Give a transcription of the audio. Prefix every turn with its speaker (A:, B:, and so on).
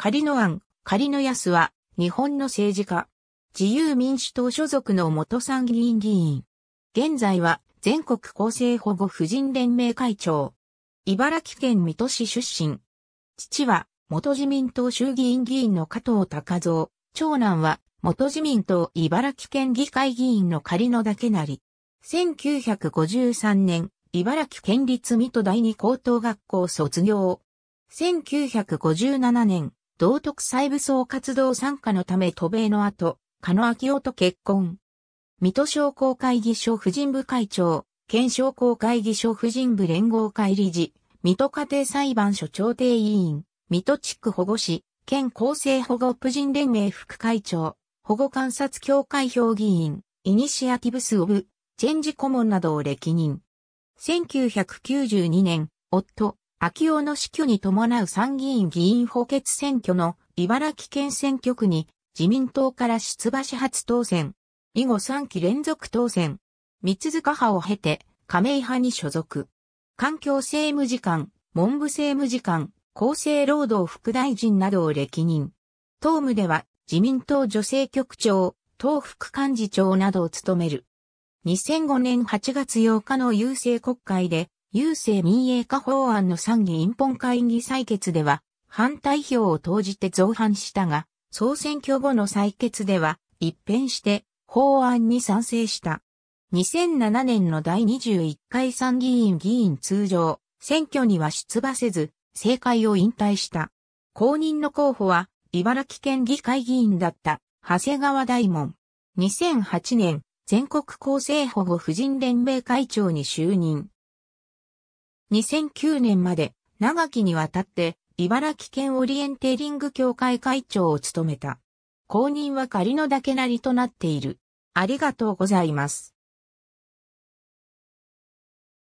A: 仮の案、仮の安は、日本の政治家。自由民主党所属の元参議院議員。現在は、全国厚生保護婦人連盟会長。茨城県水戸市出身。父は、元自民党衆議院議員の加藤隆三。長男は、元自民党茨城県議会議員の仮け岳成。1953年、茨城県立水戸第二高等学校卒業。1957年、道徳細武装活動参加のため渡米の後、加野明夫と結婚。水戸商工会議所婦人部会長、県商工会議所婦人部連合会理事、水戸家庭裁判所調停委員、水戸地区保護士、県厚生保護婦人連盟副会長、保護観察協会評議員、イニシアティブス・オブ・チェンジ顧問などを歴任。1992年、夫、秋尾の死去に伴う参議院議員補欠選挙の茨城県選挙区に自民党から出馬し初当選。以後3期連続当選。三塚派を経て亀井派に所属。環境政務次官、文部政務次官、厚生労働副大臣などを歴任。党務では自民党女性局長、党副幹事長などを務める。2005年8月8日の郵政国会で郵政民営化法案の参議院本会議採決では、反対票を投じて造反したが、総選挙後の採決では、一変して法案に賛成した。2007年の第21回参議院議員通常、選挙には出馬せず、政界を引退した。公認の候補は、茨城県議会議員だった、長谷川大門。2008年、全国厚生保護婦人連盟会長に就任。2009年まで長きにわたって茨城県オリエンテリング協会会長を務めた。公認は仮のだけなりとなっている。ありがとうございます。